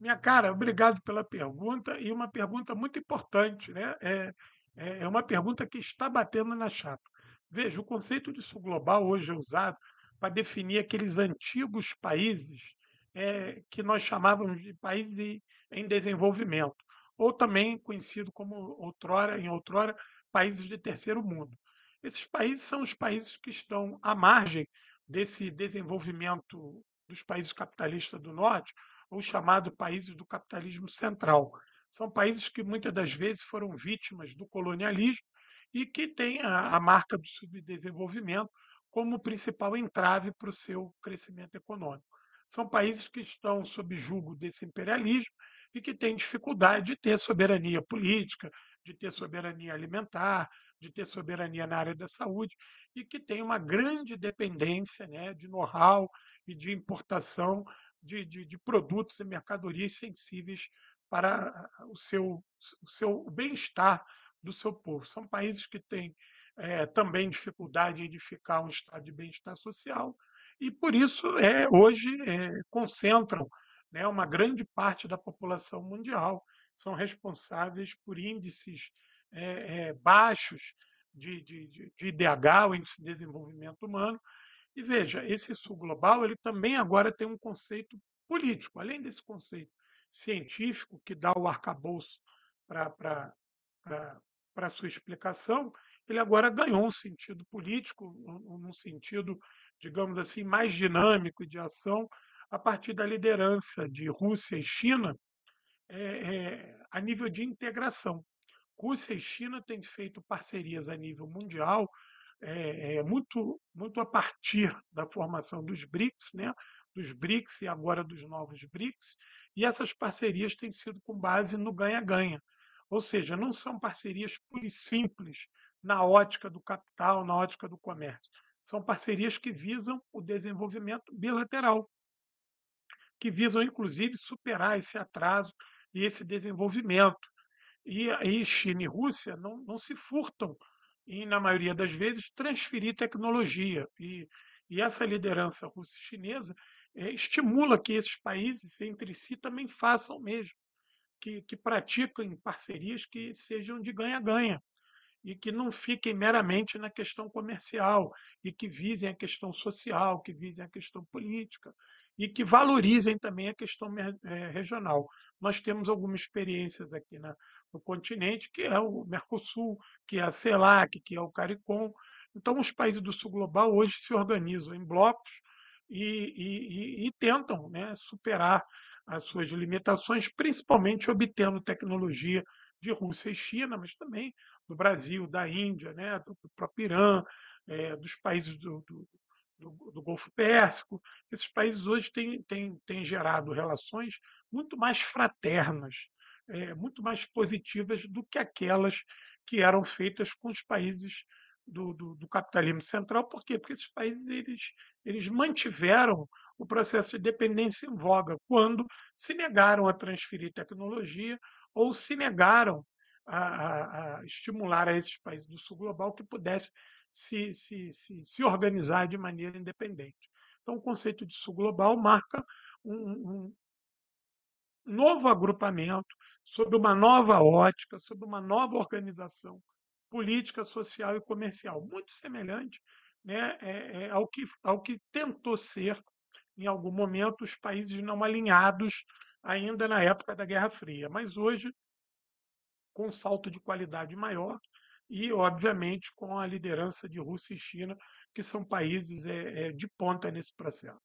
Minha cara, obrigado pela pergunta e uma pergunta muito importante, né? É, é, é uma pergunta que está batendo na chapa. Veja, o conceito de sul global hoje é usado para definir aqueles antigos países é, que nós chamávamos de países em desenvolvimento, ou também conhecido como outrora, em outrora, países de terceiro mundo. Esses países são os países que estão à margem desse desenvolvimento dos países capitalistas do norte, ou chamado países do capitalismo central. São países que muitas das vezes foram vítimas do colonialismo e que têm a, a marca do subdesenvolvimento como principal entrave para o seu crescimento econômico. São países que estão sob julgo desse imperialismo e que têm dificuldade de ter soberania política, de ter soberania alimentar, de ter soberania na área da saúde e que têm uma grande dependência né, de know-how e de importação de, de, de produtos e mercadorias sensíveis para o seu, o seu bem-estar do seu povo. São países que têm é, também dificuldade em edificar um estado de bem-estar social e, por isso, é, hoje é, concentram né, uma grande parte da população mundial, são responsáveis por índices é, é baixos de, de, de, de IDH, o Índice de Desenvolvimento Humano, e veja, esse sul global ele também agora tem um conceito político, além desse conceito científico que dá o arcabouço para a sua explicação, ele agora ganhou um sentido político, um, um sentido, digamos assim, mais dinâmico e de ação a partir da liderança de Rússia e China é, é, a nível de integração. Rússia e China têm feito parcerias a nível mundial é, é, muito, muito a partir da formação dos BRICS, né? dos BRICS e agora dos novos BRICS, e essas parcerias têm sido com base no ganha-ganha. Ou seja, não são parcerias pura e simples na ótica do capital, na ótica do comércio. São parcerias que visam o desenvolvimento bilateral, que visam, inclusive, superar esse atraso e esse desenvolvimento. E aí China e Rússia não, não se furtam e, na maioria das vezes, transferir tecnologia. E, e essa liderança russa e chinesa é, eh, estimula que esses países entre si também façam o mesmo, que, que pratiquem parcerias que sejam de ganha-ganha e que não fiquem meramente na questão comercial e que visem a questão social, que visem a questão política e que valorizem também a questão eh, regional nós temos algumas experiências aqui na, no continente, que é o Mercosul, que é a CELAC, que é o CARICOM. Então, os países do sul global hoje se organizam em blocos e, e, e tentam né, superar as suas limitações, principalmente obtendo tecnologia de Rússia e China, mas também do Brasil, da Índia, né, do, do próprio Irã, é, dos países do, do, do, do Golfo Pérsico. Esses países hoje têm, têm, têm gerado relações muito mais fraternas, é, muito mais positivas do que aquelas que eram feitas com os países do, do, do, capitalismo central. Por quê? Porque esses países eles, eles mantiveram o processo de dependência em voga quando se negaram a transferir tecnologia ou se negaram a, a, estimular a esses países do sul global que pudessem se, se, se, se organizar de maneira independente. Então, o conceito de sul global marca um, um novo agrupamento, sob uma nova ótica, sob uma nova organização política, social e comercial, muito semelhante né, é, é, ao, que, ao que tentou ser, em algum momento, os países não alinhados ainda na época da Guerra Fria. Mas hoje com um salto de qualidade maior e, obviamente, com a liderança de Rússia e China, que são países é, é, de ponta nesse processo.